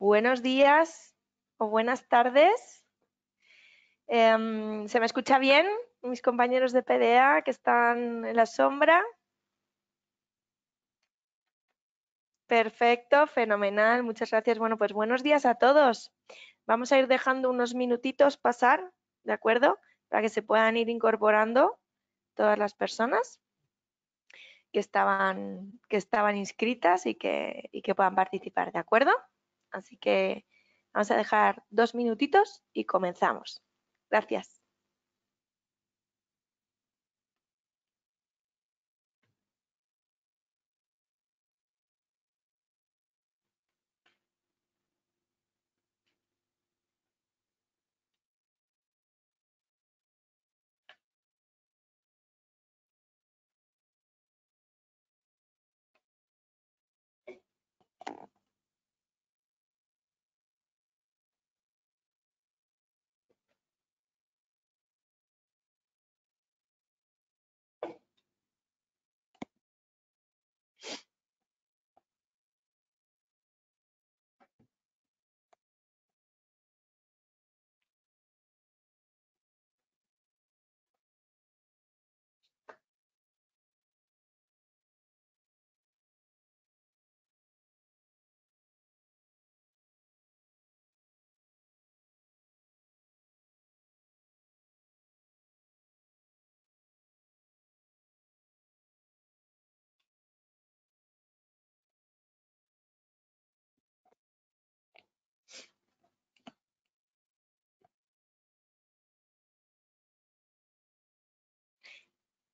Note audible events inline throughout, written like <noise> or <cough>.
Buenos días o buenas tardes. Em, ¿Se me escucha bien? Mis compañeros de PDA que están en la sombra. Perfecto, fenomenal. Muchas gracias. Bueno, pues buenos días a todos. Vamos a ir dejando unos minutitos pasar, ¿de acuerdo? Para que se puedan ir incorporando todas las personas que estaban, que estaban inscritas y que, y que puedan participar, ¿de acuerdo? Así que vamos a dejar dos minutitos y comenzamos. Gracias.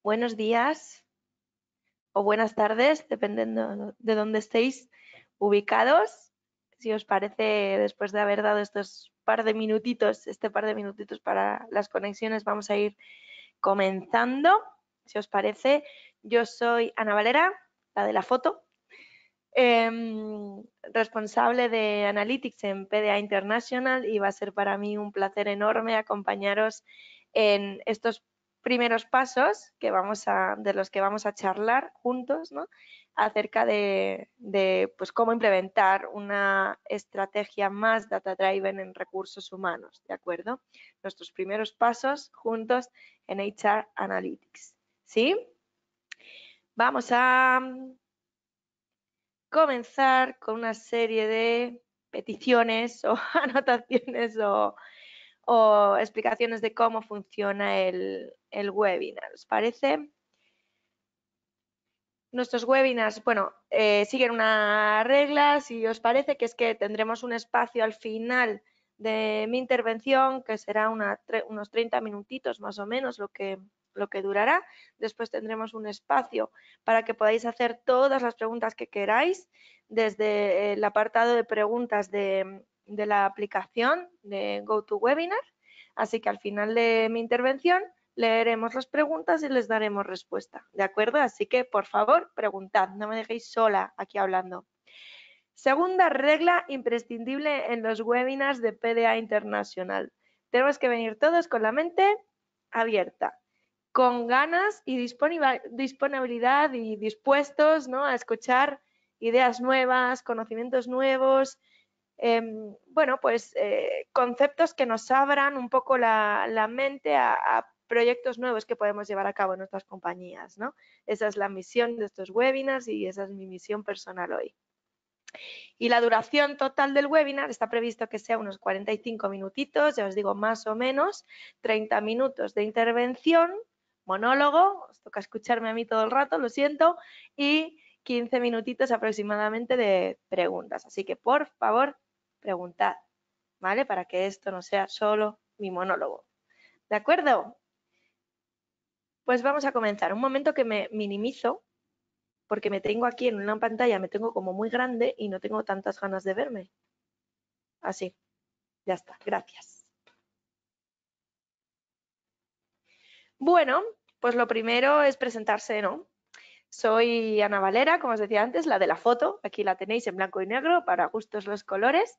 buenos días o buenas tardes, dependiendo de dónde estéis ubicados. Si os parece, después de haber dado estos par de minutitos, este par de minutitos para las conexiones, vamos a ir comenzando. Si os parece, yo soy Ana Valera, la de la foto, em, responsable de Analytics en PDA International y va a ser para mí un placer enorme acompañaros en estos primeros pasos que vamos a, de los que vamos a charlar juntos acerca de, pues, cómo implementar una estrategia más data-driven en recursos humanos, ¿de acuerdo? Nuestros primeros pasos juntos en HR Analytics, ¿sí? Vamos a mm, comenzar con una serie de peticiones o <laughs> anotaciones o o explicaciones de cómo funciona el, webinar. ¿Os parece? Nuestros webinars, bueno, eh, siguen una regla, si os parece, que es que tendremos un espacio al final de mi intervención, que será unos 30 minutitos más o menos lo que, lo que durará. Después tendremos un espacio para que podáis hacer todas las preguntas que queráis desde el apartado de preguntas de, de la aplicación de GoToWebinar. Así que al final de mi intervención leeremos las preguntas y les daremos respuesta, ¿de acuerdo? Así que, por favor, preguntad, no me dejéis sola aquí hablando. Segunda regla imprescindible en los webinars de PDA Internacional. Tenemos que venir todos con la mente abierta, con ganas y disponibilidad y dispuestos ¿no? a escuchar ideas nuevas, conocimientos nuevos, Em, bueno, pues eh, conceptos que nos abran un poco la, mente a, proyectos nuevos que podemos llevar a cabo en nuestras compañías, ¿no? Esa es la misión de estos webinars y esa es mi misión personal hoy. Y la duración total del webinar está previsto que sea unos 45 minutitos, ya os digo más o menos, 30 minutos de intervención, monólogo, os toca escucharme a mí todo el rato, lo siento, y 15 minutitos aproximadamente de preguntas. Así que por favor, preguntad, ¿vale? Para que esto no sea solo mi monólogo. ¿De acuerdo? Pues vamos a comenzar. Un momento que me minimizo porque me tengo aquí en una pantalla, me tengo como muy grande y no tengo tantas ganas de verme. Así. Ya está. Gracias. Bueno, pues lo primero es presentarse, ¿no? Soy Ana Valera, como os decía antes, la de la foto. Aquí la tenéis en blanco y negro para gustos los colores.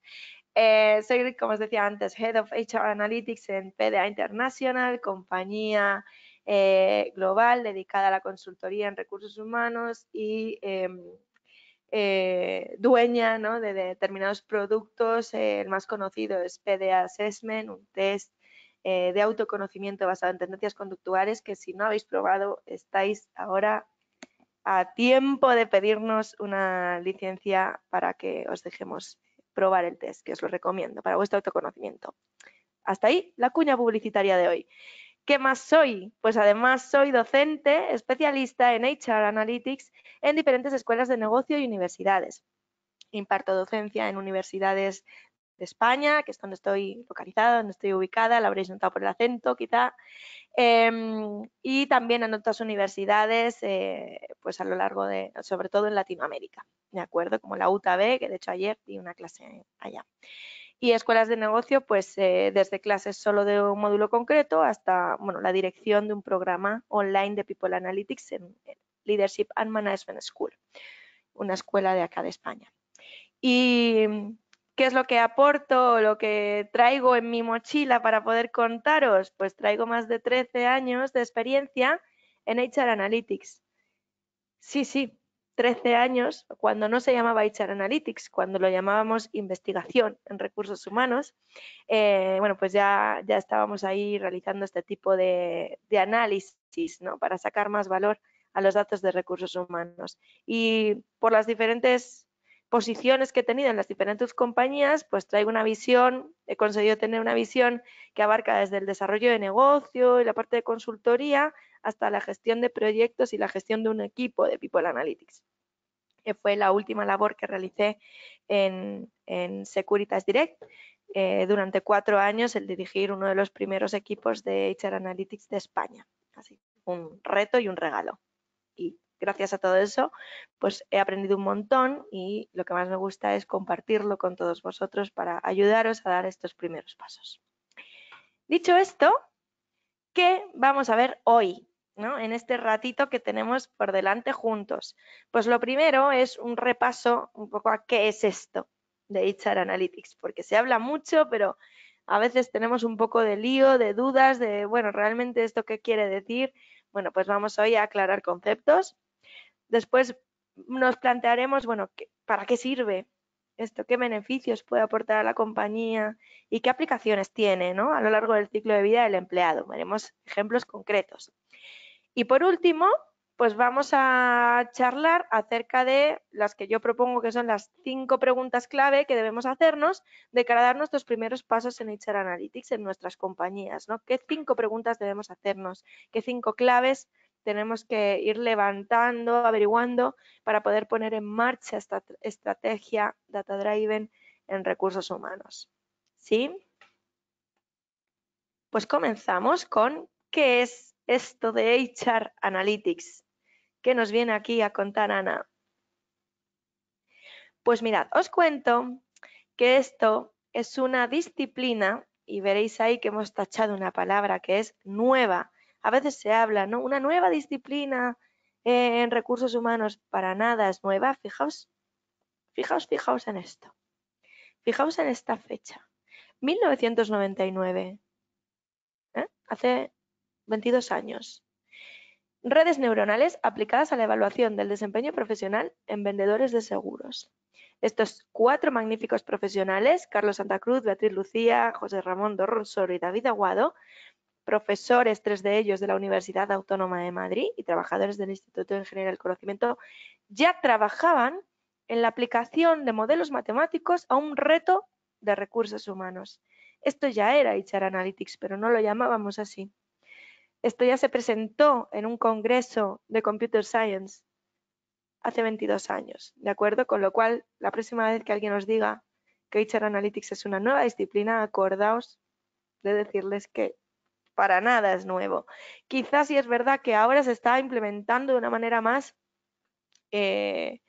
Eh, soy, como os decía antes, Head of HR Analytics en PDA International, compañía eh, global dedicada a la consultoría en recursos humanos y em, eh, dueña de determinados productos. el más conocido es PDA Assessment, un test de autoconocimiento basado en tendencias conductuales que si no habéis probado estáis ahora a tiempo de pedirnos una licencia para que os dejemos probar el test, que os lo recomiendo para vuestro autoconocimiento. Hasta ahí la cuña publicitaria de hoy. ¿Qué más soy? Pues además soy docente especialista en HR Analytics en diferentes escuelas de negocio y universidades. Imparto docencia en universidades de España, que es donde estoy localizada, donde estoy ubicada, la habréis notado por el acento quizá, em, y también en otras universidades, eh, pues a lo largo de, sobre todo en Latinoamérica, ¿de acuerdo? Como la UTAB, que de hecho ayer di una clase allá. Y escuelas de negocio, pues eh, desde clases solo de un módulo concreto hasta, bueno, la dirección de un programa online de People Analytics en Leadership and Management School, una escuela de acá de España. Y ¿Qué es lo que aporto, lo que traigo en mi mochila para poder contaros? Pues traigo más de 13 años de experiencia en HR Analytics. Sí, sí, 13 años, cuando no se llamaba HR Analytics, cuando lo llamábamos investigación en recursos humanos, eh, bueno, pues ya, ya estábamos ahí realizando este tipo de, de análisis, ¿no? Para sacar más valor a los datos de recursos humanos. Y por las diferentes posiciones que he tenido en las diferentes compañías, pues traigo una visión, he conseguido tener una visión que abarca desde el desarrollo de negocio y la parte de consultoría hasta la gestión de proyectos y la gestión de un equipo de People Analytics, que fue la última labor que realicé en, Securitas Direct. Eh, durante cuatro años el dirigir uno de los primeros equipos de HR Analytics de España. Así, un reto y un regalo gracias a todo eso, pues he aprendido un montón y lo que más me gusta es compartirlo con todos vosotros para ayudaros a dar estos primeros pasos. Dicho esto, ¿qué vamos a ver hoy? ¿no? En este ratito que tenemos por delante juntos. Pues lo primero es un repaso un poco a qué es esto de HR Analytics, porque se habla mucho, pero a veces tenemos un poco de lío, de dudas, de, bueno, realmente esto qué quiere decir. Bueno, pues vamos hoy a aclarar conceptos. Después nos plantearemos, bueno, ¿para qué sirve esto? ¿Qué beneficios puede aportar a la compañía? ¿Y qué aplicaciones tiene a lo largo del ciclo de vida del empleado? Veremos ejemplos concretos. Y por último, pues vamos a charlar acerca de las que yo propongo que son las cinco preguntas clave que debemos hacernos de cara a dar nuestros primeros pasos en HR Analytics en nuestras compañías, ¿no? ¿Qué cinco preguntas debemos hacernos? ¿Qué cinco claves tenemos que ir levantando, averiguando para poder poner en marcha esta estrategia data driven en recursos humanos. ¿Sí? Pues comenzamos con qué es esto de HR Analytics. ¿Qué nos viene aquí a contar Ana? Pues mirad, os cuento que esto es una disciplina y veréis ahí que hemos tachado una palabra que es nueva a veces se habla, ¿no? Una nueva disciplina en recursos humanos para nada es nueva. Fijaos, fijaos, fijaos en esto. Fijaos en esta fecha. 1999. ¿eh? Hace 22 años. Redes neuronales aplicadas a la evaluación del desempeño profesional en vendedores de seguros. Estos cuatro magníficos profesionales, Carlos Santa Cruz, Beatriz Lucía, José Ramón Dorrosoro y David Aguado, profesores, tres de ellos de la Universidad Autónoma de Madrid y trabajadores del Instituto de Ingeniería del Conocimiento, ya trabajaban en la aplicación de modelos matemáticos a un reto de recursos humanos. Esto ya era HR Analytics, pero no lo llamábamos así. Esto ya se presentó en un congreso de Computer Science hace 22 años, ¿de acuerdo? Con lo cual, la próxima vez que alguien os diga que HR Analytics es una nueva disciplina, acordaos de decirles que para nada es nuevo. Quizás sí es verdad que ahora se está implementando de una manera más, eh,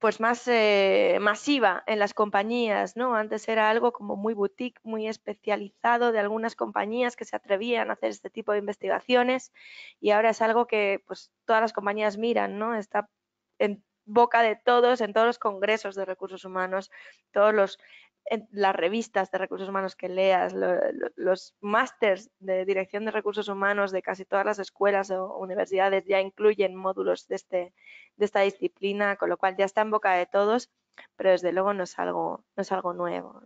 pues más eh, masiva en las compañías, ¿no? Antes era algo como muy boutique, muy especializado de algunas compañías que se atrevían a hacer este tipo de investigaciones y ahora es algo que pues todas las compañías miran, ¿no? Está en boca de todos, en todos los congresos de recursos humanos, todos los las revistas de recursos humanos que leas, los másters de dirección de recursos humanos de casi todas las escuelas o universidades ya incluyen módulos este, de, esta disciplina, con lo cual ya está en boca de todos, pero desde luego no es algo, no es algo nuevo.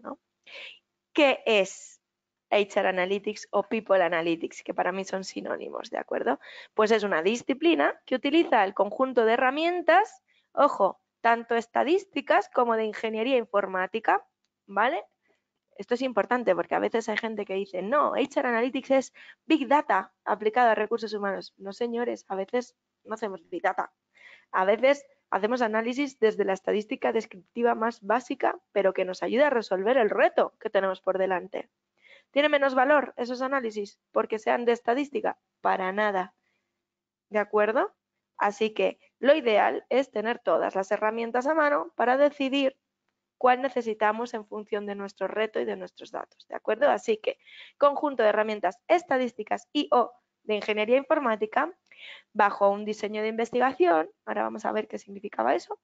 ¿Qué es HR Analytics o People Analytics, que para mí son sinónimos, ¿de acuerdo? Pues es una disciplina que utiliza el conjunto de herramientas, ojo, tanto estadísticas como de ingeniería informática, ¿vale? Esto es importante porque a veces hay gente que dice, no, HR Analytics es Big Data aplicado a recursos humanos. No, señores, a veces no hacemos Big Data. A veces hacemos análisis desde la estadística descriptiva más básica, pero que nos ayuda a resolver el reto que tenemos por delante. ¿Tiene menos valor esos análisis porque sean de estadística? Para nada. ¿De acuerdo? Así que lo ideal es tener todas las herramientas a mano para decidir cuál necesitamos en función de nuestro reto y de nuestros datos, ¿de acuerdo? Así que conjunto de herramientas estadísticas y o de ingeniería informática bajo un diseño de investigación, ahora vamos a ver qué significaba eso,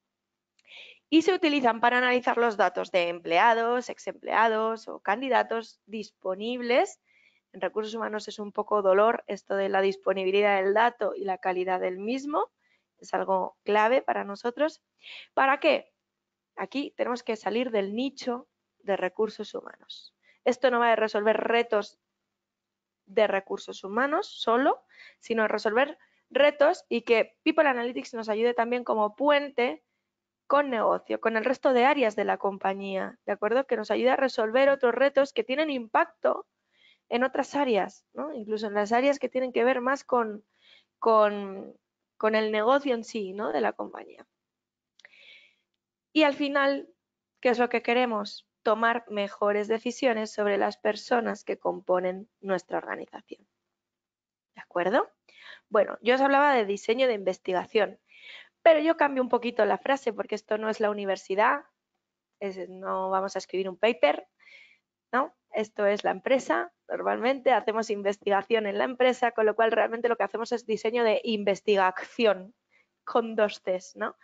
y se utilizan para analizar los datos de empleados, exempleados o candidatos disponibles. En recursos humanos es un poco dolor esto de la disponibilidad del dato y la calidad del mismo, es algo clave para nosotros. ¿Para qué? Aquí tenemos que salir del nicho de recursos humanos. Esto no va a resolver retos de recursos humanos solo, sino resolver retos y que People Analytics nos ayude también como puente con negocio, con el resto de áreas de la compañía, ¿de acuerdo? Que nos ayude a resolver otros retos que tienen impacto en otras áreas, Incluso en las áreas que tienen que ver más con, con, con el negocio en sí, ¿no? De la compañía. Y al final, ¿qué es lo que queremos? Tomar mejores decisiones sobre las personas que componen nuestra organización. ¿De acuerdo? Bueno, yo os hablaba de diseño de investigación, pero yo cambio un poquito la frase porque esto no es la universidad, no vamos a escribir un paper, ¿no? Esto es la empresa, normalmente hacemos investigación en la empresa, con lo cual realmente lo que hacemos es diseño de investigación, con dos Cs, ¿no?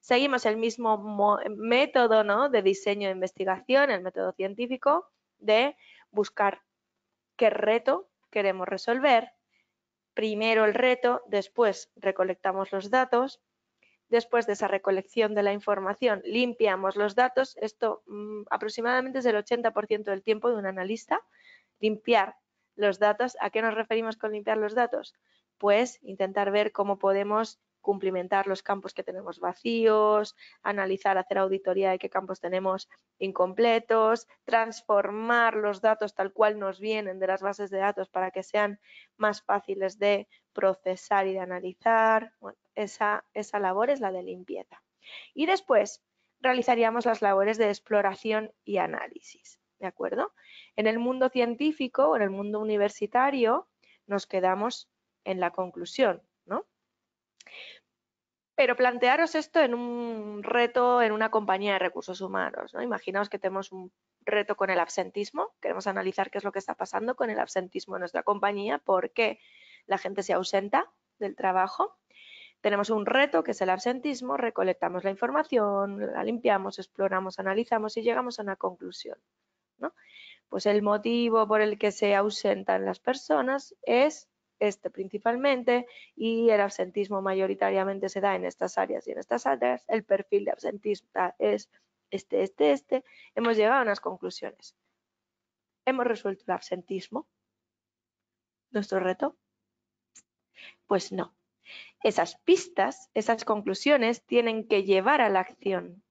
Seguimos el mismo método, De diseño de investigación, el método científico, de buscar qué reto queremos resolver. Primero el reto, después recolectamos los datos, después de esa recolección de la información limpiamos los datos. Esto mm, aproximadamente es el 80% del tiempo de un analista, limpiar los datos. ¿A qué nos referimos con limpiar los datos? Pues intentar ver cómo podemos cumplimentar los campos que tenemos vacíos, analizar, hacer auditoría de qué campos tenemos incompletos, transformar los datos tal cual nos vienen de las bases de datos para que sean más fáciles de procesar y de analizar. esa, esa labor es la de limpieza. Y después realizaríamos las labores de exploración y análisis. ¿De acuerdo? En el mundo científico o en el mundo universitario nos quedamos en la conclusión, pero plantearos esto en un reto en una compañía de recursos humanos. ¿no? Imaginaos que tenemos un reto con el absentismo, queremos analizar qué es lo que está pasando con el absentismo en nuestra compañía, por qué la gente se ausenta del trabajo. Tenemos un reto que es el absentismo, recolectamos la información, la limpiamos, exploramos, analizamos y llegamos a una conclusión. Pues el motivo por el que se ausentan las personas es este principalmente y el absentismo mayoritariamente se da en estas áreas y en estas áreas, el perfil de absentista es este, este, este, hemos llegado a unas conclusiones. ¿Hemos resuelto el absentismo? ¿Nuestro reto? Pues no. Esas pistas, esas conclusiones tienen que llevar a la acción.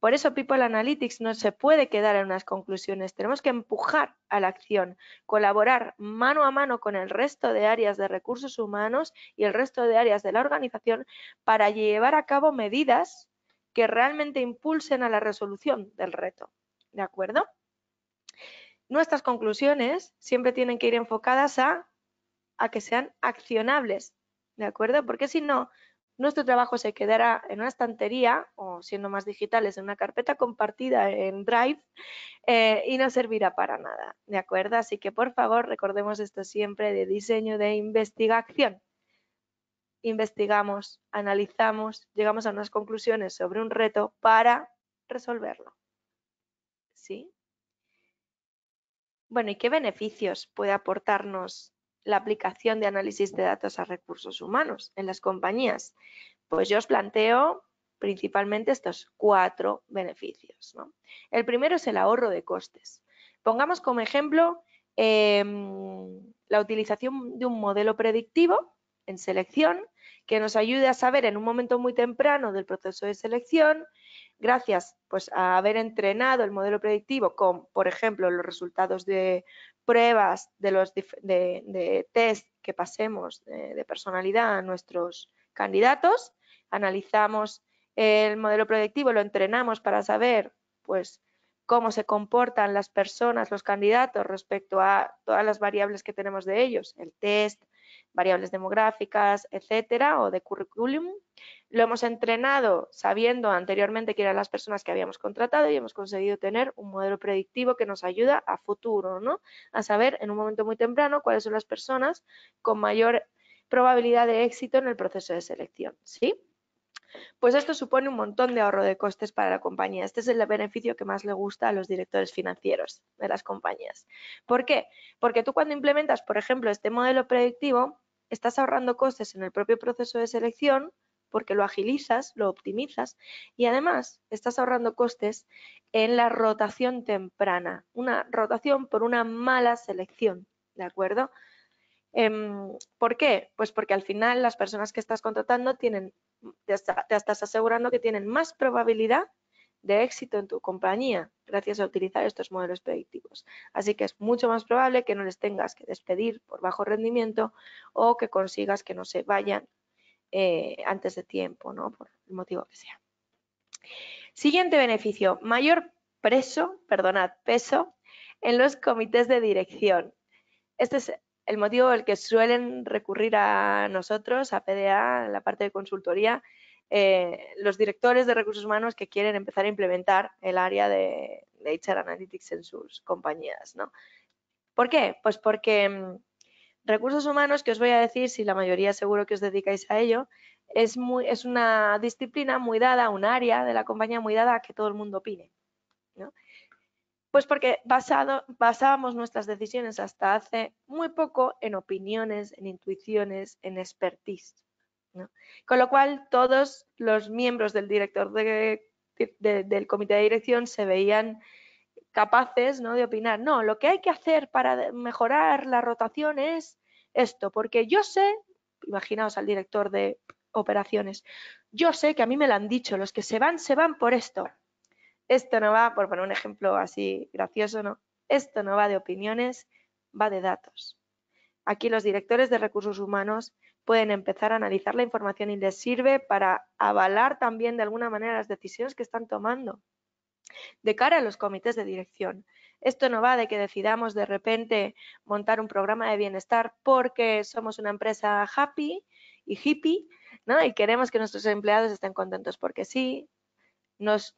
Por eso People Analytics no se puede quedar en unas conclusiones, tenemos que empujar a la acción, colaborar mano a mano con el resto de áreas de recursos humanos y el resto de áreas de la organización para llevar a cabo medidas que realmente impulsen a la resolución del reto. ¿De acuerdo? Nuestras conclusiones siempre tienen que ir enfocadas a, que sean accionables, ¿de acuerdo? Porque si no, nuestro trabajo se quedará en una estantería o, siendo más digitales, en una carpeta compartida en Drive eh, y no servirá para nada, ¿de acuerdo? Así que, por favor, recordemos esto siempre de diseño de investigación. Investigamos, analizamos, llegamos a unas conclusiones sobre un reto para resolverlo. ¿Sí? Bueno, ¿y qué beneficios puede aportarnos la aplicación de análisis de datos a recursos humanos en las compañías? Pues yo os planteo principalmente estos cuatro beneficios. El primero es el ahorro de costes. Pongamos como ejemplo em, la utilización de un modelo predictivo en selección que nos ayude a saber en un momento muy temprano del proceso de selección, gracias pues, a haber entrenado el modelo predictivo con, por ejemplo, los resultados de pruebas de los de, test que pasemos de, personalidad a nuestros candidatos, analizamos el modelo predictivo lo entrenamos para saber pues cómo se comportan las personas, los candidatos respecto a todas las variables que tenemos de ellos, el test, variables demográficas, etcétera, o de curriculum. Lo hemos entrenado sabiendo anteriormente que eran las personas que habíamos contratado y hemos conseguido tener un modelo predictivo que nos ayuda a futuro, ¿no? A saber en un momento muy temprano cuáles son las personas con mayor probabilidad de éxito en el proceso de selección, ¿sí? Pues esto supone un montón de ahorro de costes para la compañía. Este es el beneficio que más le gusta a los directores financieros de las compañías. ¿Por qué? Porque tú cuando implementas, por ejemplo, este modelo predictivo, estás ahorrando costes en el propio proceso de selección porque lo agilizas, lo optimizas y además estás ahorrando costes en la rotación temprana, una rotación por una mala selección, ¿de acuerdo? Em, ¿Por qué? Pues porque al final las personas que estás contratando tienen, te, estás asegurando que tienen más probabilidad de éxito en tu compañía gracias a utilizar estos modelos predictivos. Así que es mucho más probable que no les tengas que despedir por bajo rendimiento o que consigas que no se vayan eh, antes de tiempo, ¿no? por el motivo que sea. Siguiente beneficio, mayor peso, perdonad, peso en los comités de dirección. Este es el motivo por el que suelen recurrir a nosotros, a PDA, en la parte de consultoría, eh, los directores de recursos humanos que quieren empezar a implementar el área de, HR Analytics en sus compañías. ¿no? ¿Por qué? Pues porque mm, recursos humanos, que os voy a decir, si la mayoría seguro que os dedicáis a ello, es, muy, es una disciplina muy dada, un área de la compañía muy dada a que todo el mundo opine. ¿no? Pues porque basábamos nuestras decisiones hasta hace muy poco en opiniones, en intuiciones, en expertise. Con lo cual, todos los miembros del director del comité de dirección se veían capaces de opinar. No, lo que hay que hacer para mejorar la rotación es esto, porque yo sé, imaginaos al director de operaciones, yo sé que a mí me lo han dicho, los que se van, se van por esto. Esto no va, por poner un ejemplo así gracioso, ¿no? Esto no va de opiniones, va de datos. Aquí los directores de recursos humanos pueden empezar a analizar la información y les sirve para avalar también de alguna manera las decisiones que están tomando de cara a los comités de dirección. Esto no va de que decidamos de repente montar un programa de bienestar porque somos una empresa happy y hippie ¿no? y queremos que nuestros empleados estén contentos porque sí,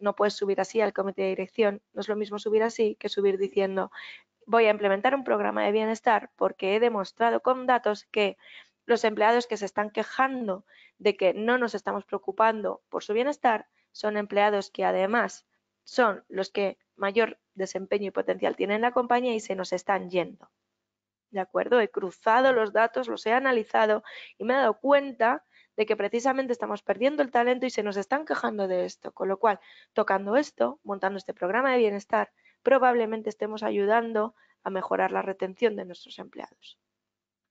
no, puedes subir así al comité de dirección. No es lo mismo subir así que subir diciendo voy a implementar un programa de bienestar porque he demostrado con datos que los empleados que se están quejando de que no nos estamos preocupando por su bienestar son empleados que además son los que mayor desempeño y potencial tienen en la compañía y se nos están yendo. ¿De acuerdo? He cruzado los datos, los he analizado y me he dado cuenta de que precisamente estamos perdiendo el talento y se nos están quejando de esto. Con lo cual, tocando esto, montando este programa de bienestar, probablemente estemos ayudando a mejorar la retención de nuestros empleados.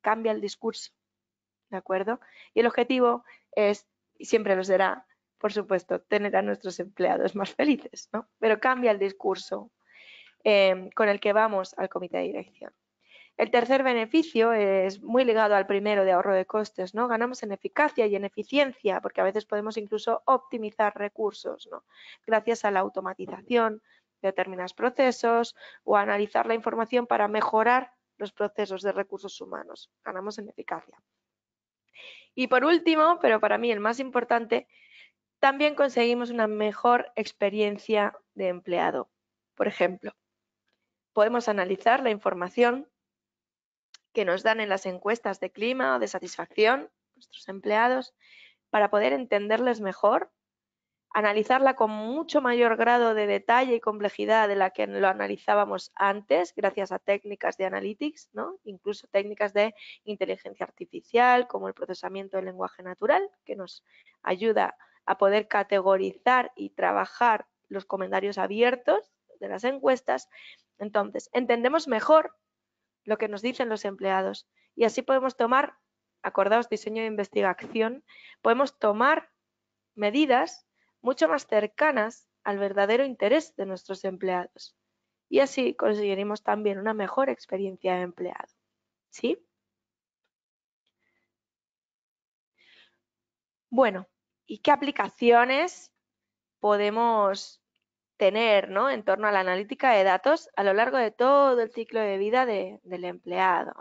Cambia el discurso, ¿de acuerdo? Y el objetivo es, y siempre lo será, por supuesto, tener a nuestros empleados más felices, ¿no? Pero cambia el discurso eh, con el que vamos al comité de dirección. El tercer beneficio es muy ligado al primero de ahorro de costes, ¿no? Ganamos en eficacia y en eficiencia, porque a veces podemos incluso optimizar recursos, ¿no? Gracias a la automatización de determinados procesos o analizar la información para mejorar los procesos de recursos humanos. Ganamos en eficacia. Y por último, pero para mí el más importante, también conseguimos una mejor experiencia de empleado. Por ejemplo, podemos analizar la información que nos dan en las encuestas de clima o de satisfacción, nuestros empleados, para poder entenderles mejor, analizarla con mucho mayor grado de detalle y complejidad de la que lo analizábamos antes, gracias a técnicas de analytics, ¿no? incluso técnicas de inteligencia artificial, como el procesamiento del lenguaje natural, que nos ayuda a poder categorizar y trabajar los comentarios abiertos de las encuestas. Entonces, entendemos mejor lo que nos dicen los empleados. Y así podemos tomar, acordaos, diseño de investigación, podemos tomar medidas mucho más cercanas al verdadero interés de nuestros empleados. Y así conseguiremos también una mejor experiencia de empleado. ¿Sí? Bueno, ¿y qué aplicaciones podemos tener en torno a la analítica de datos a lo largo de todo el ciclo de vida del empleado.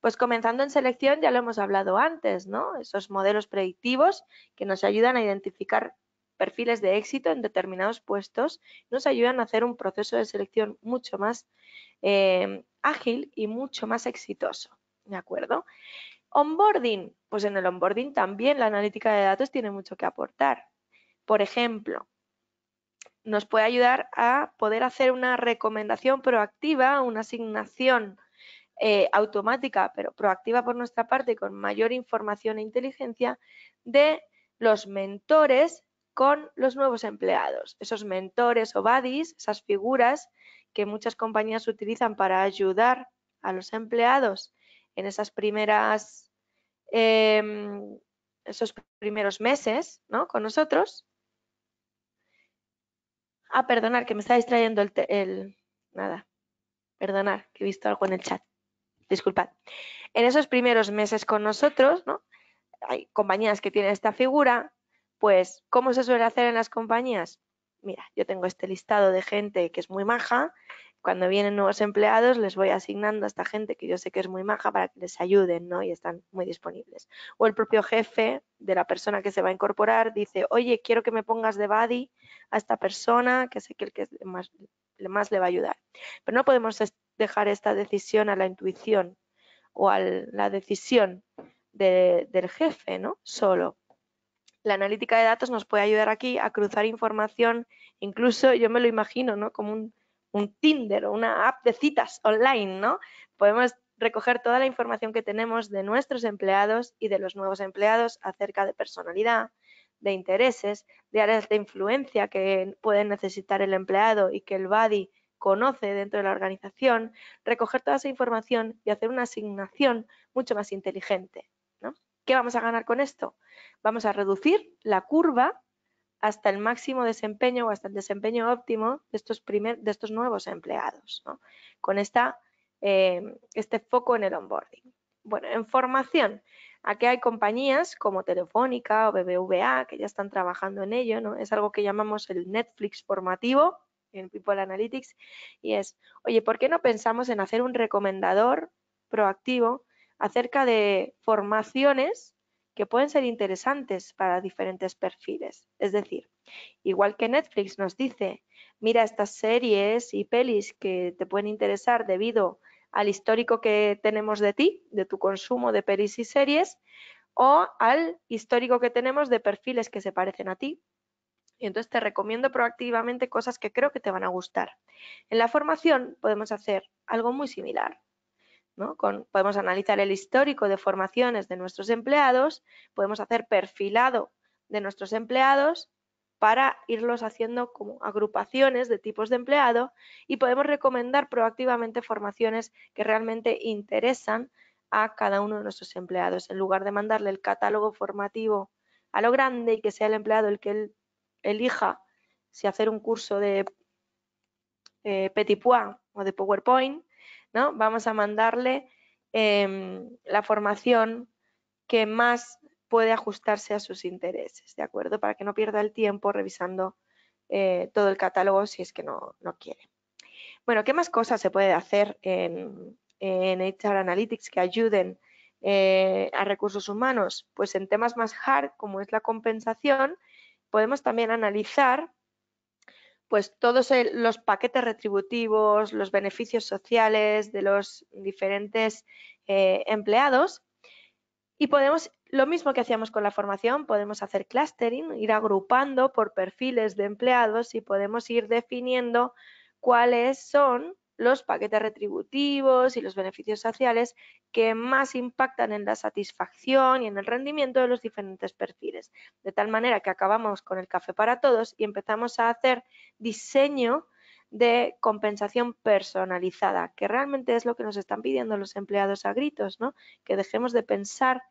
Pues comenzando en selección, ya lo hemos hablado antes, ¿no? esos modelos predictivos que nos ayudan a identificar perfiles de éxito en determinados puestos, nos ayudan a hacer un proceso de selección mucho más em, ágil y mucho más exitoso. ¿De acuerdo? Onboarding, pues en el onboarding también la analítica de datos tiene mucho que aportar. Por ejemplo, nos puede ayudar a poder hacer una recomendación proactiva, una asignación eh, automática, pero proactiva por nuestra parte, con mayor información e inteligencia, de los mentores con los nuevos empleados. Esos mentores o buddies, esas figuras que muchas compañías utilizan para ayudar a los empleados en esas primeras, em, esos primeros meses con nosotros, Ah, perdonar, que me está distrayendo el, el... Nada, perdonar, que he visto algo en el chat. Disculpad. En esos primeros meses con nosotros, ¿no? Hay compañías que tienen esta figura, pues, ¿cómo se suele hacer en las compañías? Mira, yo tengo este listado de gente que es muy maja cuando vienen nuevos empleados les voy asignando a esta gente que yo sé que es muy maja para que les ayuden, ¿no? Y están muy disponibles. O el propio jefe de la persona que se va a incorporar dice, oye, quiero que me pongas de buddy a esta persona que sé que el que más, más le va a ayudar. Pero no podemos dejar esta decisión a la intuición o a la decisión del jefe, ¿no? Solo. La analítica de datos nos puede ayudar aquí a cruzar información, incluso yo me lo imagino, ¿no? Como un un Tinder o una app de citas online, ¿no? Podemos recoger toda la información que tenemos de nuestros empleados y de los nuevos empleados acerca de personalidad, de intereses, de áreas de influencia que puede necesitar el empleado y que el body conoce dentro de la organización, recoger toda esa información y hacer una asignación mucho más inteligente. ¿no? ¿Qué vamos a ganar con esto? Vamos a reducir la curva hasta el máximo desempeño o hasta el desempeño óptimo de estos, primer, de estos nuevos empleados, ¿no? con esta, eh, este foco en el onboarding. Bueno, en formación, aquí hay compañías como Telefónica o BBVA que ya están trabajando en ello, ¿no? es algo que llamamos el Netflix formativo en People Analytics y es, oye, ¿por qué no pensamos en hacer un recomendador proactivo acerca de formaciones que pueden ser interesantes para diferentes perfiles. Es decir, igual que Netflix nos dice, mira estas series y pelis que te pueden interesar debido al histórico que tenemos de ti, de tu consumo de pelis y series, o al histórico que tenemos de perfiles que se parecen a ti. Y entonces te recomiendo proactivamente cosas que creo que te van a gustar. En la formación podemos hacer algo muy similar podemos analizar el histórico de formaciones de nuestros empleados, podemos hacer perfilado de nuestros empleados para irlos haciendo como agrupaciones de tipos de empleado y podemos recomendar proactivamente formaciones que realmente interesan a cada uno de nuestros empleados. En lugar de mandarle el catálogo formativo a lo grande y que sea el empleado el que elija si hacer un curso de eh, Petit Point o de PowerPoint, Vamos a mandarle em, la formación que más puede ajustarse a sus intereses, ¿de acuerdo? Para que no pierda el tiempo revisando eh, todo el catálogo si es que no, quiere. Bueno, ¿qué más cosas se puede hacer en, HR Analytics que ayuden eh, a recursos humanos? Pues en temas más hard, como es la compensación, podemos también analizar pues todos eh, los paquetes retributivos, los beneficios sociales de los diferentes eh, empleados. Y podemos, lo mismo que hacíamos con la formación, podemos hacer clustering, ir agrupando por perfiles de empleados y podemos ir definiendo cuáles son los paquetes retributivos y los beneficios sociales que más impactan en la satisfacción y en el rendimiento de los diferentes perfiles. De tal manera que acabamos con el café para todos y empezamos a hacer diseño de compensación personalizada, que realmente es lo que nos están pidiendo los empleados a gritos, ¿no? Que dejemos de pensar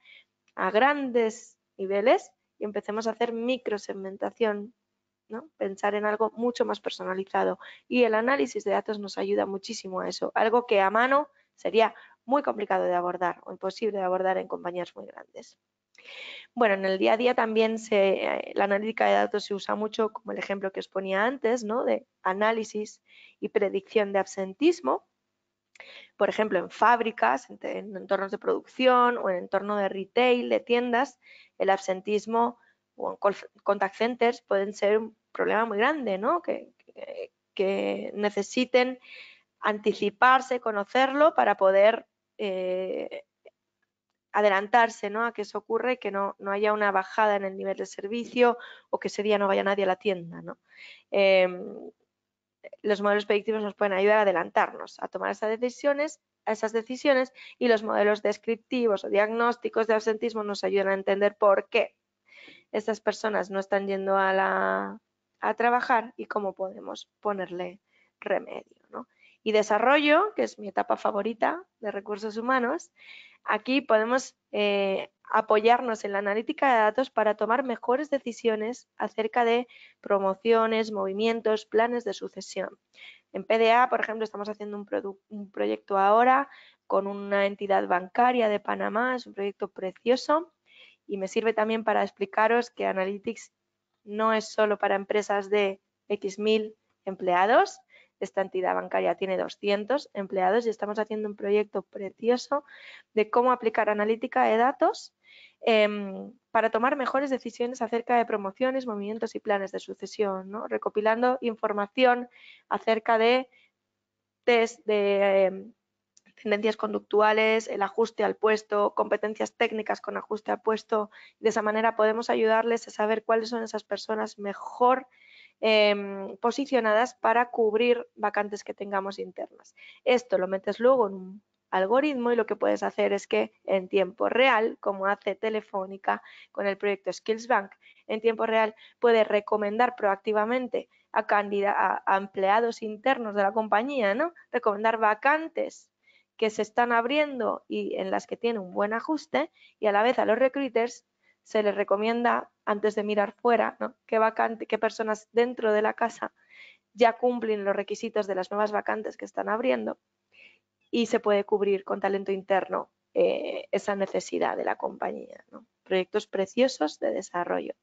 a grandes niveles y empecemos a hacer microsegmentación Pensar en algo mucho más personalizado. Y el análisis de datos nos ayuda muchísimo a eso, algo que a mano sería muy complicado de abordar o imposible de abordar en compañías muy grandes. Bueno, en el día a día también eh, la analítica de datos se usa mucho, como el ejemplo que os ponía antes, ¿no? de análisis y predicción de absentismo. Por ejemplo, en fábricas, en entornos de producción o en entorno de retail, de tiendas, el absentismo o en contact centers pueden ser problema muy grande, ¿no? Que, necesiten anticiparse, conocerlo para poder eh, adelantarse ¿no? a que eso ocurre que no, no, haya una bajada en el nivel de servicio o que ese día no vaya nadie a la tienda. Em, los modelos predictivos nos pueden ayudar a adelantarnos, a tomar esas decisiones, esas decisiones y los modelos descriptivos o diagnósticos de absentismo nos ayudan a entender por qué estas personas no están yendo a la, a trabajar y cómo podemos ponerle remedio. Y desarrollo, que es mi etapa favorita de recursos humanos, aquí podemos eh, apoyarnos en la analítica de datos para tomar mejores decisiones acerca de promociones, movimientos, planes de sucesión. En PDA, por ejemplo, estamos haciendo un, un proyecto ahora con una entidad bancaria de Panamá, es un proyecto precioso y me sirve también para explicaros que Analytics no es solo para empresas de X mil empleados. Esta entidad bancaria tiene 200 empleados y estamos haciendo un proyecto precioso de cómo aplicar analítica de datos em, para tomar mejores decisiones acerca de promociones, movimientos y planes de sucesión, ¿no? recopilando información acerca de test de em, tendencias conductuales, el ajuste al puesto, competencias técnicas con ajuste al puesto. De esa manera podemos ayudarles a saber cuáles son esas personas mejor em, posicionadas para cubrir vacantes que tengamos internas. Esto lo metes luego en un algoritmo y lo que puedes hacer es que en tiempo real, como hace Telefónica con el proyecto Skills Bank, en tiempo real puede recomendar proactivamente a, a empleados internos de la compañía, ¿no? Recomendar vacantes que se están abriendo y en las que tiene un buen ajuste y a la vez a los recruiters se les recomienda, antes de mirar fuera, ¿no? qué, vacante, personas dentro de la casa ya cumplen los requisitos de las nuevas vacantes que están abriendo y se puede cubrir con talento interno eh, esa necesidad de la compañía. Proyectos preciosos de desarrollo.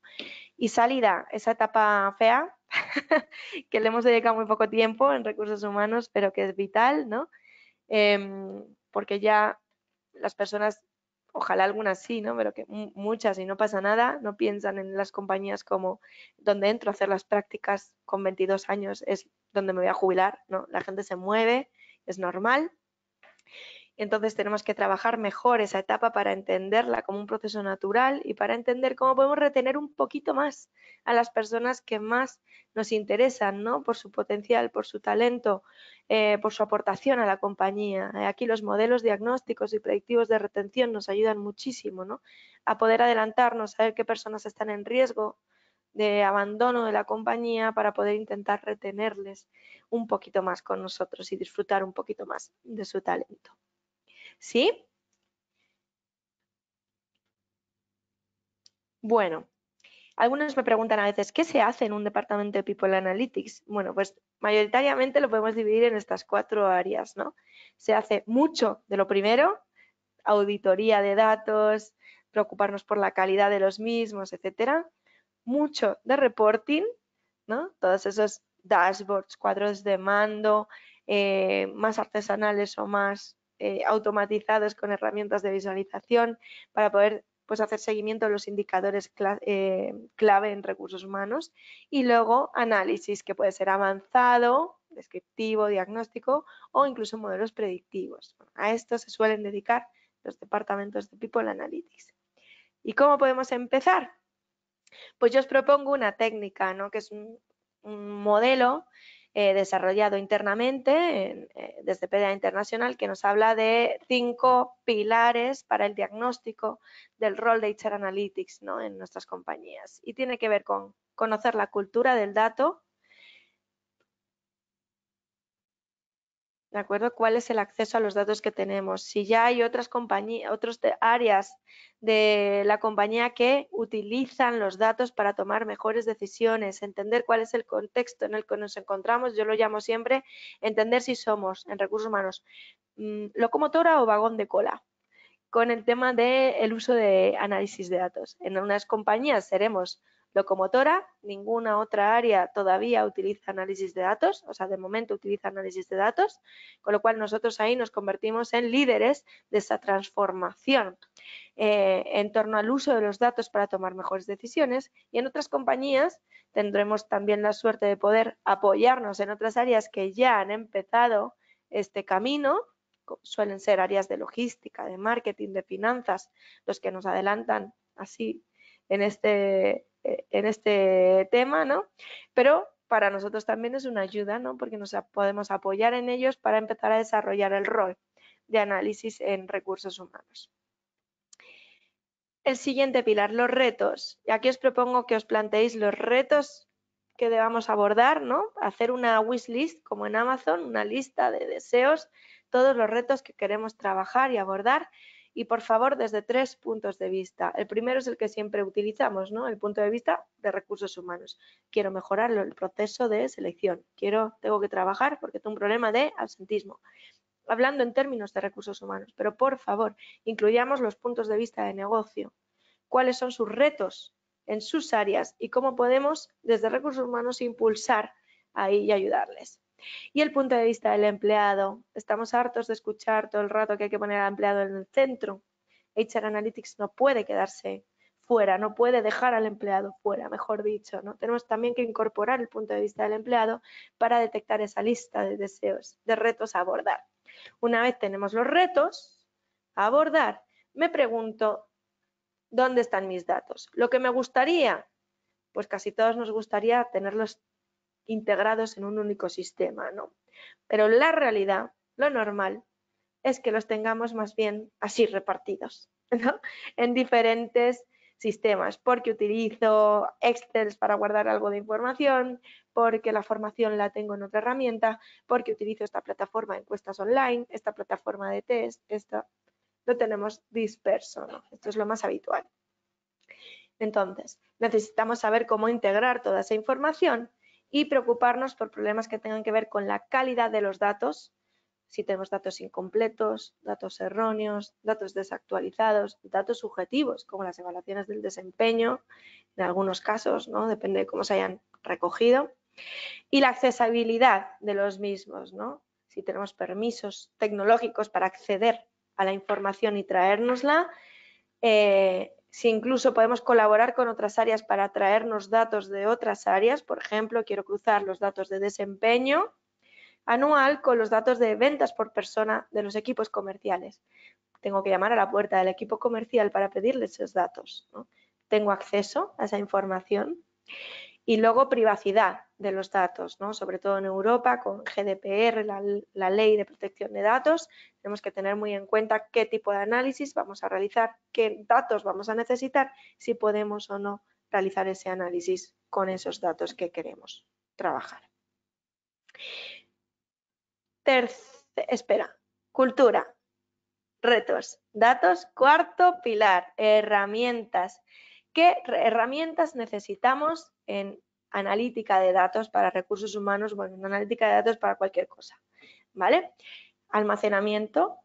Y salida, esa etapa fea, <laughs> que le hemos dedicado muy poco tiempo en recursos humanos, pero que es vital, ¿no? Em, porque ya las personas, ojalá algunas sí, ¿no? pero que muchas y no pasa nada, no piensan en las compañías como donde entro a hacer las prácticas con 22 años es donde me voy a jubilar, ¿no? La gente se mueve, es normal. Entonces tenemos que trabajar mejor esa etapa para entenderla como un proceso natural y para entender cómo podemos retener un poquito más a las personas que más nos interesan, ¿no? Por su potencial, por su talento, eh, por su aportación a la compañía. Eh, aquí los modelos diagnósticos y predictivos de retención nos ayudan muchísimo, A poder adelantarnos, a saber qué personas están en riesgo de abandono de la compañía para poder intentar retenerles un poquito más con nosotros y disfrutar un poquito más de su talento. ¿sí? Bueno, algunos me preguntan a veces, ¿qué se hace en un departamento de People Analytics? Bueno, pues mayoritariamente lo podemos dividir en estas cuatro áreas, ¿no? Se hace mucho de lo primero, auditoría de datos, preocuparnos por la calidad de los mismos, etcétera. Mucho de reporting, ¿no? Todos esos dashboards, cuadros de mando, eh, más artesanales o más eh, automatizados con herramientas de visualización para poder pues hacer seguimiento de los indicadores eh, clave en recursos humanos y luego análisis que puede ser avanzado, descriptivo, diagnóstico o incluso modelos predictivos. a esto se suelen dedicar los departamentos de People Analytics. ¿Y cómo podemos empezar? Pues yo os propongo una técnica, ¿no? que es un modelo eh, desarrollado internamente eh, desde PDA Internacional que nos habla de cinco pilares para el diagnóstico del rol de HR Analytics ¿no? en nuestras compañías. Y tiene que ver con conocer la cultura del dato, ¿De acuerdo? ¿Cuál es el acceso a los datos que tenemos? Si ya hay otras compañías, áreas de la compañía que utilizan los datos para tomar mejores decisiones, entender cuál es el contexto en el que nos encontramos, yo lo llamo siempre entender si somos en recursos humanos mm, locomotora o vagón de cola con el tema del el uso de análisis de datos. En unas compañías seremos locomotora, ninguna otra área todavía utiliza análisis de datos, o sea, de momento utiliza análisis de datos, con lo cual nosotros ahí nos convertimos en líderes de esa transformación eh, en torno al uso de los datos para tomar mejores decisiones y en otras compañías tendremos también la suerte de poder apoyarnos en otras áreas que ya han empezado este camino suelen ser áreas de logística, de marketing, de finanzas, los que nos adelantan así en este, eh, en este tema, ¿no? Pero para nosotros también es una ayuda, ¿no? Porque nos podemos apoyar en ellos para empezar a desarrollar el rol de análisis en recursos humanos. El siguiente pilar, los retos. Y aquí os propongo que os planteéis los retos que debamos abordar, ¿no? Hacer una wish list, como en Amazon, una lista de deseos, todos los retos que queremos trabajar y abordar y por favor desde tres puntos de vista. El primero es el que siempre utilizamos, ¿no? El punto de vista de recursos humanos. Quiero mejorar el proceso de selección. Quiero, tengo que trabajar porque tengo un problema de absentismo. Hablando en términos de recursos humanos, pero por favor, incluyamos los puntos de vista de negocio. ¿Cuáles son sus retos en sus áreas y cómo podemos desde recursos humanos impulsar ahí y ayudarles? Y el punto de vista del empleado. Estamos hartos de escuchar todo el rato que hay que poner al empleado en el centro. HR Analytics no puede quedarse fuera, no puede dejar al empleado fuera, mejor dicho. ¿no? Tenemos también que incorporar el punto de vista del empleado para detectar esa lista de deseos, de retos a abordar. Una vez tenemos los retos a abordar, me pregunto, ¿dónde están mis datos? Lo que me gustaría, pues casi todos nos gustaría tenerlos integrados en un único sistema, ¿no? Pero la realidad, lo normal, es que los tengamos más bien así repartidos, <laughs> ¿no? En diferentes sistemas, porque utilizo Excel para guardar algo de información, porque la formación la tengo en otra herramienta, porque utilizo esta plataforma de encuestas online, esta plataforma de test, esto lo tenemos disperso, Esto es lo más habitual. Entonces, necesitamos saber cómo integrar toda esa información y preocuparnos por problemas que tengan que ver con la calidad de los datos, si tenemos datos incompletos, datos erróneos, datos desactualizados, datos subjetivos, como las evaluaciones del desempeño, en algunos casos, ¿no? depende de cómo se hayan recogido, y la accesibilidad de los mismos, ¿no? si tenemos permisos tecnológicos para acceder a la información y traérnosla, eh, si incluso podemos colaborar con otras áreas para traernos datos de otras áreas, por ejemplo, quiero cruzar los datos de desempeño anual con los datos de ventas por persona de los equipos comerciales. Tengo que llamar a la puerta del equipo comercial para pedirles esos datos. Tengo acceso a esa información. Y luego privacidad de los datos, ¿no? sobre todo en Europa con GDPR, la, ley de protección de datos. Tenemos que tener muy en cuenta qué tipo de análisis vamos a realizar, qué datos vamos a necesitar, si podemos o no realizar ese análisis con esos datos que queremos trabajar. espera, cultura, retos, datos, cuarto pilar, herramientas. ¿Qué herramientas necesitamos en analítica de datos para recursos humanos, bueno, en analítica de datos para cualquier cosa, ¿vale? Almacenamiento,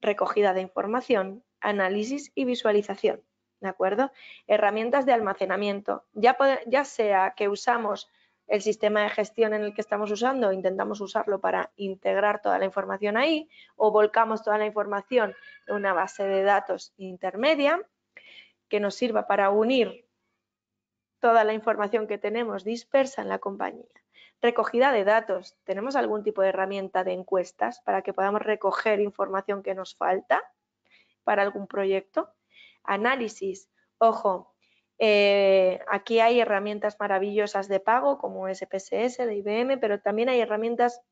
recogida de información, análisis y visualización, ¿de acuerdo? Herramientas de almacenamiento, ya, ya sea que usamos el sistema de gestión en el que estamos usando, intentamos usarlo para integrar toda la información ahí o volcamos toda la información en una base de datos intermedia que nos sirva para unir toda la información que tenemos dispersa en la compañía. Recogida de datos. ¿Tenemos algún tipo de herramienta de encuestas para que podamos recoger información que nos falta para algún proyecto? Análisis. Ojo, eh, aquí hay herramientas maravillosas de pago como SPSS de IBM, pero también hay herramientas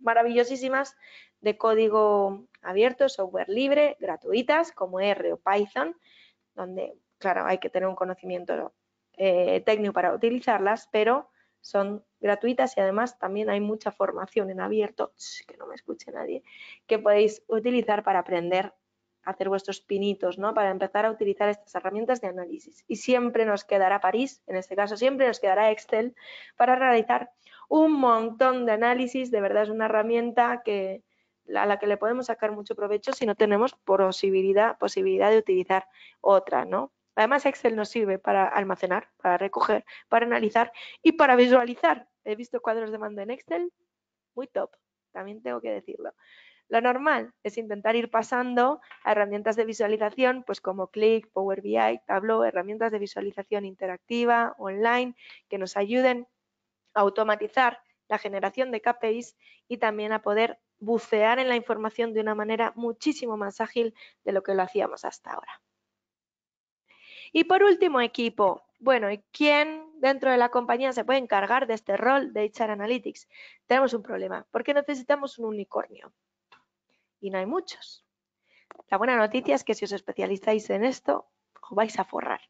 maravillosísimas de código abierto, software libre, gratuitas como R o Python, donde, claro, hay que tener un conocimiento eh, técnico para utilizarlas, pero son gratuitas y además también hay mucha formación en abierto, que no me escuche nadie, que podéis utilizar para aprender a hacer vuestros pinitos, ¿no? Para empezar a utilizar estas herramientas de análisis. Y siempre nos quedará París, en este caso siempre nos quedará Excel para realizar un montón de análisis. De verdad es una herramienta que, a la que le podemos sacar mucho provecho si no tenemos posibilidad, posibilidad de utilizar otra, ¿no? Además, Excel nos sirve para almacenar, para recoger, para analizar y para visualizar. He visto cuadros de mando en Excel muy top, también tengo que decirlo. Lo normal es intentar ir pasando a herramientas de visualización, pues como Click, Power BI, Tableau, herramientas de visualización interactiva, online, que nos ayuden a automatizar la generación de KPIs y también a poder bucear en la información de una manera muchísimo más ágil de lo que lo hacíamos hasta ahora. Y por último, equipo. Bueno, ¿y quién dentro de la compañía se puede encargar de este rol de HR Analytics? Tenemos un problema, porque necesitamos un unicornio. Y no hay muchos. La buena noticia es que si os especializáis en esto, os vais a forrar.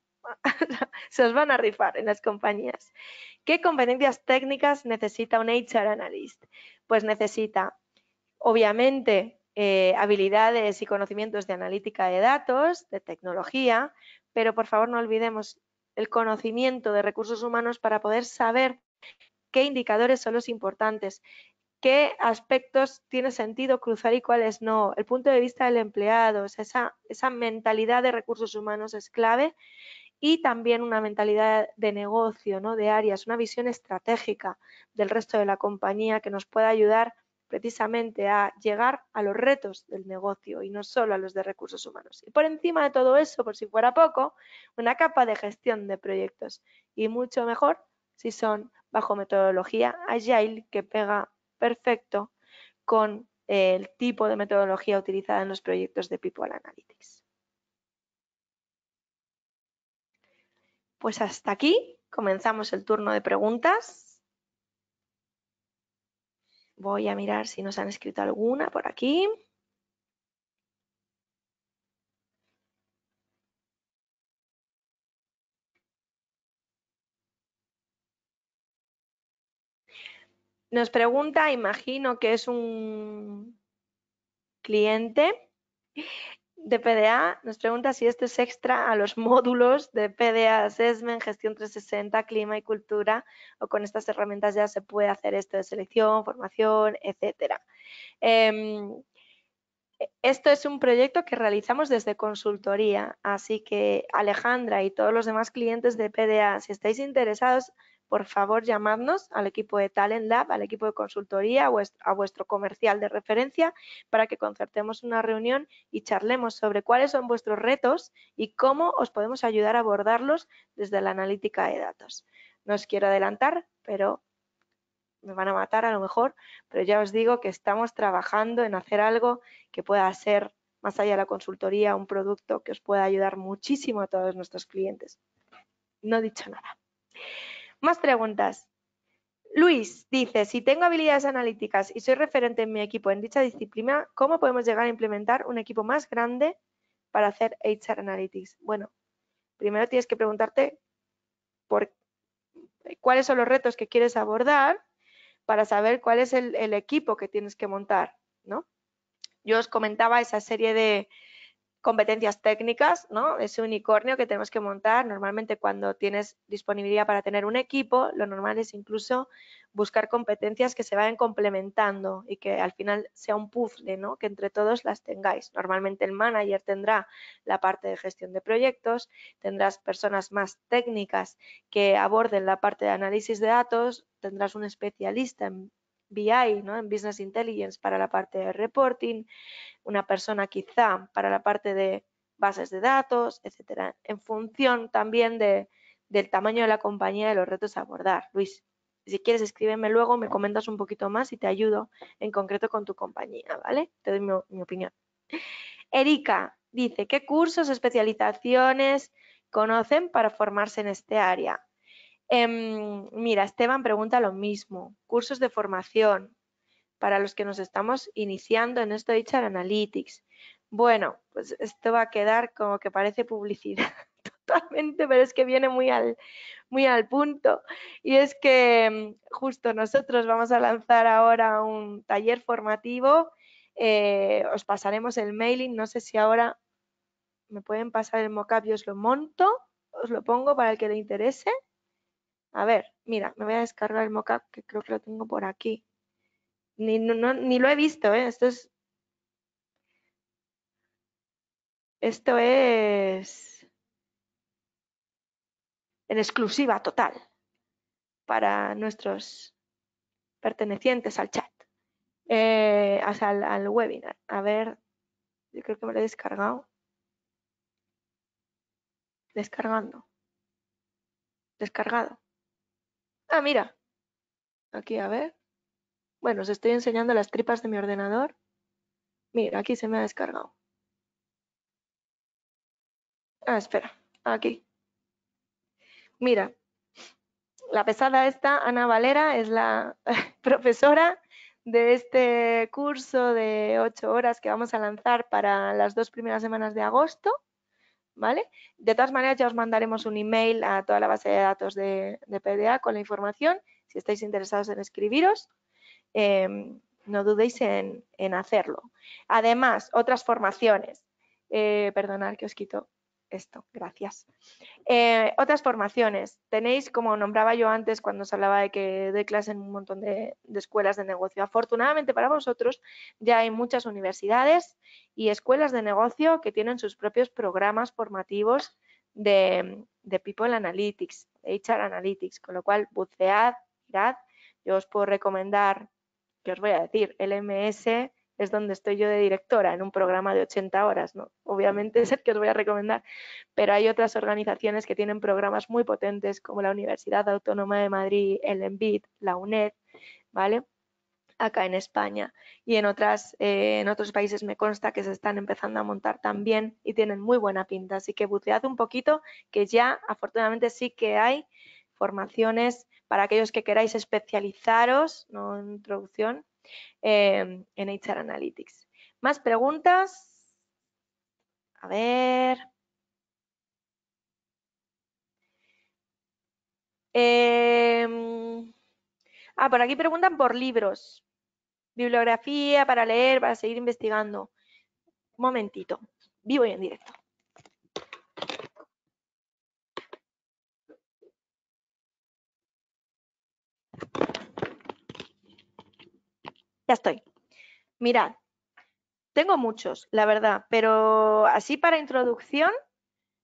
<laughs> se os van a rifar en las compañías. ¿Qué competencias técnicas necesita un HR Analyst? Pues necesita, obviamente, eh, habilidades y conocimientos de analítica de datos, de tecnología, pero por favor no olvidemos el conocimiento de recursos humanos para poder saber qué indicadores son los importantes, qué aspectos tiene sentido cruzar y cuáles no. El punto de vista del empleado, esa, esa mentalidad de recursos humanos es clave y también una mentalidad de negocio, ¿no? de áreas, una visión estratégica del resto de la compañía que nos pueda ayudar precisamente a llegar a los retos del negocio y no solo a los de recursos humanos. Y por encima de todo eso, por si fuera poco, una capa de gestión de proyectos y mucho mejor si son bajo metodología agile que pega perfecto con eh, el tipo de metodología utilizada en los proyectos de People Analytics. Pues hasta aquí comenzamos el turno de preguntas. Voy a mirar si nos han escrito alguna por aquí. Nos pregunta, imagino que es un cliente, de PDA nos pregunta si esto es extra a los <laughs> módulos de PDA Assessment, Gestión 360, Clima y Cultura, o con estas herramientas ya se puede hacer esto de selección, formación, etcétera. Em, esto es un proyecto que realizamos desde consultoría, así que Alejandra y todos los demás clientes de PDA, si estáis interesados, por favor llamadnos al equipo de Talent Lab, al equipo de consultoría, a vuestro comercial de referencia para que concertemos una reunión y charlemos sobre cuáles son vuestros retos y cómo os podemos ayudar a abordarlos desde la analítica de datos. No os quiero adelantar, pero me van a matar a lo mejor, pero ya os digo que estamos trabajando en hacer algo que pueda ser, más allá de la consultoría, un producto que os pueda ayudar muchísimo a todos nuestros clientes. No he dicho nada. Más preguntas. Luis dice, si tengo habilidades analíticas y soy referente en mi equipo en dicha disciplina, ¿cómo podemos llegar a implementar un equipo más grande para hacer HR Analytics? Bueno, primero tienes que preguntarte por, eh, cuáles son los retos que quieres abordar para saber cuál es el, el equipo que tienes que montar, ¿no? Yo os comentaba esa serie de, competencias técnicas, ¿no? Ese unicornio que tenemos que montar. Normalmente cuando tienes disponibilidad para tener un equipo, lo normal es incluso buscar competencias que se vayan complementando y que al final sea un puzzle, ¿no? Que entre todos las tengáis. Normalmente el manager tendrá la parte de gestión de proyectos, tendrás personas más técnicas que aborden la parte de análisis de datos, tendrás un especialista en BI, ¿no? en Business Intelligence para la parte de reporting, una persona quizá para la parte de bases de datos, etcétera, en función también del tamaño de la compañía y de los retos a abordar. Luis, si quieres escríbeme luego, me comentas un poquito más y te ayudo en concreto con tu compañía, ¿vale? Te doy mi, mi opinión. Erika dice, ¿qué cursos, especializaciones conocen para formarse en este área? Em, mira, Esteban pregunta lo mismo. Cursos de formación para los que nos estamos iniciando en esto de Analytics. Bueno, pues esto va a quedar como que parece publicidad <laughs> totalmente, pero es que viene muy al, muy al punto. Y es que em, justo nosotros vamos a lanzar ahora un taller formativo. Eh, os pasaremos el mailing. No sé si ahora me pueden pasar el mockup y os lo monto, os lo pongo para el que le interese. A ver, mira, me voy a descargar el mockup que creo que lo tengo por aquí. Ni, ni lo he visto, ¿eh? Esto es... Esto es... En exclusiva total para nuestros pertenecientes al chat, eh, al, al webinar. A ver, yo creo que me lo he descargado. Descargando. Descargado. Ah, mira. Aquí, a ver. Bueno, os estoy enseñando las tripas de mi ordenador. Mira, aquí se me ha descargado. Ah, espera, aquí. Mira, la pesada esta, Ana Valera, es la <laughs> profesora de este curso de ocho horas que vamos a lanzar para las dos primeras semanas de agosto. De todas maneras, ya os mandaremos un email a toda la base de datos de, PDA con la información, si estáis interesados en escribiros. Em, no dudéis en, hacerlo. Además, otras formaciones. Eh, perdonad que os quito esto. Gracias. Eh, otras formaciones. Tenéis, como nombraba yo antes cuando os hablaba de que doy clase en un montón de, escuelas de negocio. Afortunadamente para vosotros ya hay muchas universidades y escuelas de negocio que tienen sus propios programas formativos de, People Analytics, de HR Analytics, con lo cual bucead, mirad. Yo os puedo recomendar, que os voy a decir, LMS, es donde estoy yo de directora, en un programa de 80 horas, ¿no? Obviamente es el que os voy a recomendar, pero hay otras organizaciones que tienen programas muy potentes como la Universidad Autónoma de Madrid, el ENVID, la UNED, ¿vale? acá en España y en, otras, eh, en otros países me consta que se están empezando a montar también y tienen muy buena pinta. Así que bucead un poquito, que ya afortunadamente sí que hay formaciones para aquellos que queráis especializaros, no introducción, Em, en HR Analytics. ¿Más preguntas? A ver. Em, ah, por aquí preguntan por libros. Bibliografía para leer, para seguir investigando. Un momentito. Vivo y en directo estoy. Mirad, tengo muchos, la verdad, pero así para introducción,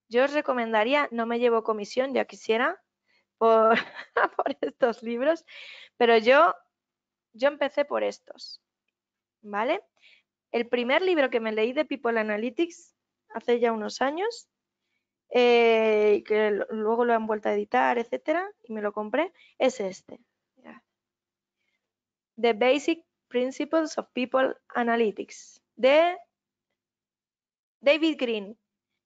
yo os recomendaría, no me llevo comisión, ya quisiera, <laughs> por, estos libros, pero yo, yo empecé por estos, ¿vale? El primer libro que me leí de People Analytics hace ya unos años, eh, que luego lo han vuelto a editar, etcétera, y me lo compré, es este. The Basic Principles of People Analytics de David Green,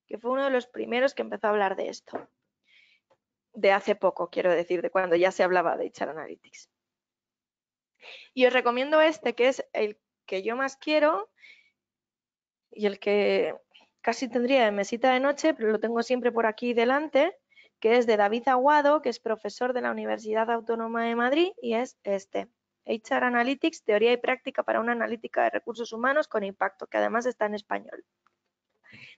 que fue uno de los primeros que empezó a hablar de esto. De hace poco, quiero decir, de cuando ya se hablaba de HR Analytics. Y os recomiendo este, que es el que yo más quiero y el que casi tendría en mesita de noche, pero lo tengo siempre por aquí delante, que es de David Aguado, que es profesor de la Universidad Autónoma de Madrid y es este. HR Analytics, teoría y práctica para una analítica de recursos humanos con impacto, que además está en español.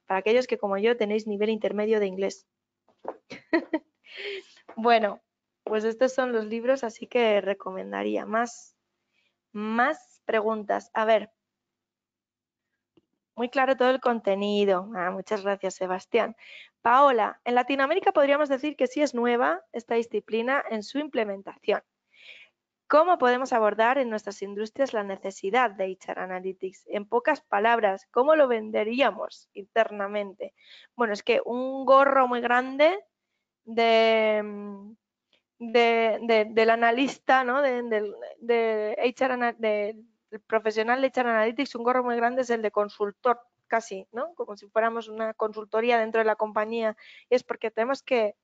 Para aquellos que como yo tenéis nivel intermedio de inglés. <laughs> bueno, pues estos son los libros, así que recomendaría más, más preguntas. A ver, muy claro todo el contenido. Ah, muchas gracias, Sebastián. Paola, en Latinoamérica podríamos decir que sí es nueva esta disciplina en su implementación. ¿Cómo podemos abordar en nuestras industrias la necesidad de HR Analytics? En pocas palabras, ¿cómo lo venderíamos internamente? Bueno, es que un gorro muy grande mm, del analista, ¿no? del profesional de HR Analytics, un gorro muy grande es el de consultor casi, ¿no? Como si fuéramos una consultoría dentro de la compañía. Y es porque tenemos que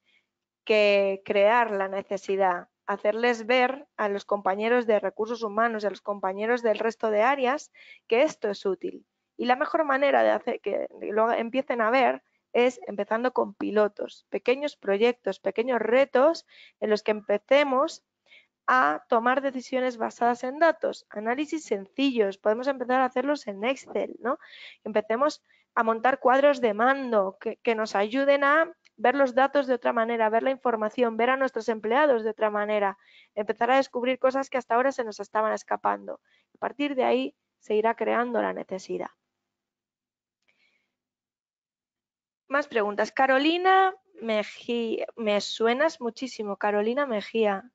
crear la necesidad hacerles ver a los compañeros de recursos humanos a los compañeros del resto de áreas que esto es útil. Y la mejor manera de hacer que lo empiecen a ver es empezando con pilotos, pequeños proyectos, pequeños retos en los que empecemos a tomar decisiones basadas en datos, análisis sencillos, podemos empezar a hacerlos en Excel, ¿no? Empecemos a montar cuadros de mando que nos ayuden a ver los datos de otra manera, ver la información, ver a nuestros empleados de otra manera, empezar a descubrir cosas que hasta ahora se nos estaban escapando. A partir de ahí se irá creando la necesidad. Más preguntas. Carolina Mejía, me suenas muchísimo, Carolina Mejía.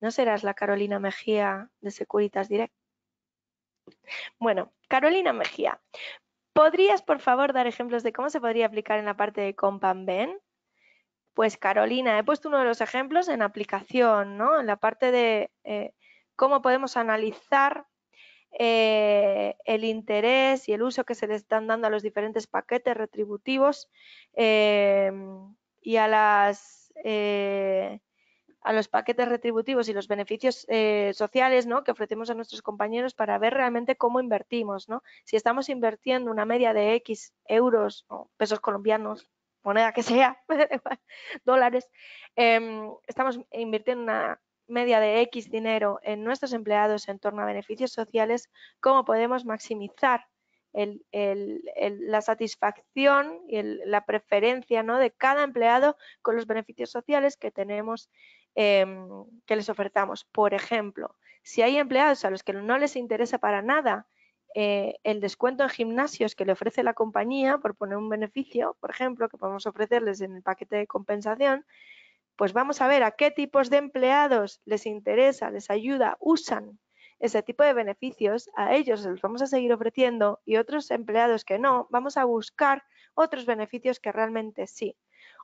¿No serás la Carolina Mejía de Securitas Direct? Bueno, Carolina Mejía, ¿Podrías, por favor, dar ejemplos de cómo se podría aplicar en la parte de Compan Ben? Pues Carolina, he puesto uno de los ejemplos en aplicación, ¿no? En la parte de eh, cómo podemos analizar eh, el interés y el uso que se le están dando a los diferentes paquetes retributivos eh, y a las a los paquetes retributivos y los beneficios eh, sociales que ofrecemos a nuestros compañeros para ver realmente cómo invertimos. Si estamos invirtiendo una media de X euros o pesos colombianos, moneda que sea, <laughs> dólares, em, estamos invirtiendo una media de X dinero en nuestros empleados en torno a beneficios sociales, ¿cómo podemos maximizar la satisfacción y la preferencia de cada empleado con los beneficios sociales que tenemos Em, que les ofertamos. Por ejemplo, si hay empleados a los que no les interesa para nada eh, el descuento en gimnasios que le ofrece la compañía, por poner un beneficio, por ejemplo, que podemos ofrecerles en el paquete de compensación, pues vamos a ver a qué tipos de empleados les interesa, les ayuda, usan ese tipo de beneficios, a ellos los vamos a seguir ofreciendo y otros empleados que no, vamos a buscar otros beneficios que realmente sí.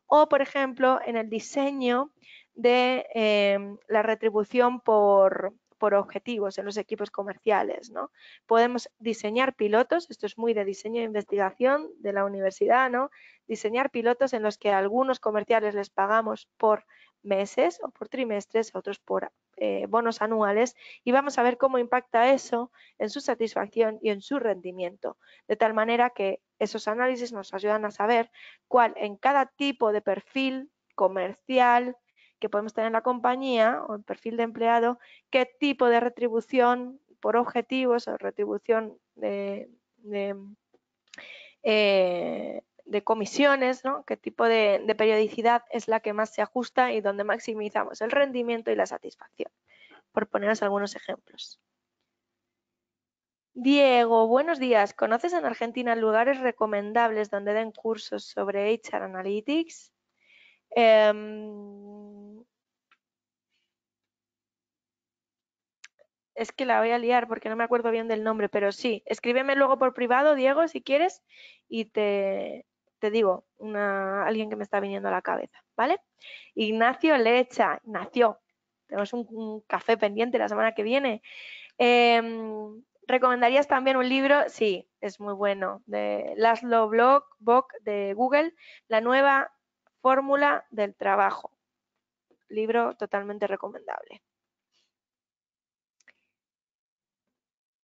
O, por ejemplo, en el diseño de em, la retribución por, por objetivos en los equipos comerciales. ¿no? Podemos diseñar pilotos, esto es muy de diseño e investigación de la universidad, ¿no? diseñar pilotos en los que a algunos comerciales les pagamos por meses o por trimestres, otros por eh, bonos anuales y vamos a ver cómo impacta eso en su satisfacción y en su rendimiento, de tal manera que esos análisis nos ayudan a saber cuál en cada tipo de perfil comercial, que podemos tener en la compañía o el perfil de empleado, qué tipo de retribución por objetivos o retribución de, eh, comisiones, qué tipo de, de, periodicidad es la que más se ajusta y donde maximizamos el rendimiento y la satisfacción, por poneros algunos ejemplos. Diego, buenos días. ¿Conoces en Argentina lugares recomendables donde den cursos sobre HR Analytics? Em, es que la voy a liar porque no me acuerdo bien del nombre, pero sí, escríbeme luego por privado, Diego, si quieres, y te, te digo, una, alguien que me está viniendo a la cabeza, ¿vale? Ignacio Lecha, Ignacio, tenemos un, café pendiente la semana que viene. Em, ¿Recomendarías también un libro? Sí, es muy bueno, de Laszlo Block, de Google, la nueva Fórmula del Trabajo. Libro totalmente recomendable.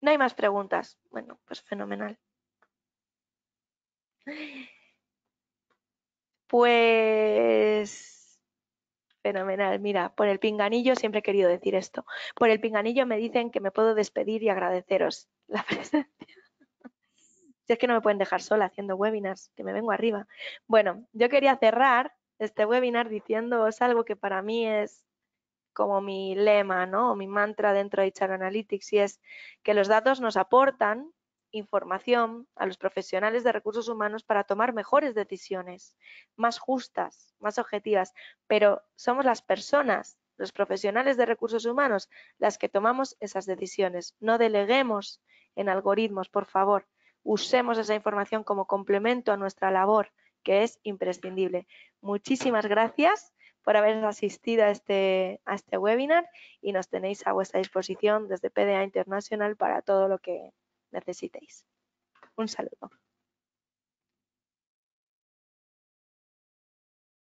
No hay más preguntas. Bueno, pues fenomenal. Pues fenomenal. Mira, por el pinganillo siempre he querido decir esto. Por el pinganillo me dicen que me puedo despedir y agradeceros la <laughs> presencia. Si es que no me pueden dejar sola haciendo webinars, que me vengo arriba. Bueno, yo quería cerrar este webinar diciéndoos algo que para mí es como mi lema, ¿no? O mi mantra dentro de HR Analytics y es que los datos nos aportan información a los profesionales de recursos humanos para tomar mejores decisiones, más justas, más objetivas, pero somos las personas, los profesionales de recursos humanos, las que tomamos esas decisiones. No deleguemos en algoritmos, por favor usemos esa información como complemento a nuestra labor, que es imprescindible. Muchísimas gracias por haber asistido a este, a este webinar y nos tenéis a vuestra disposición desde PDA Internacional para todo lo que necesitéis. Un saludo.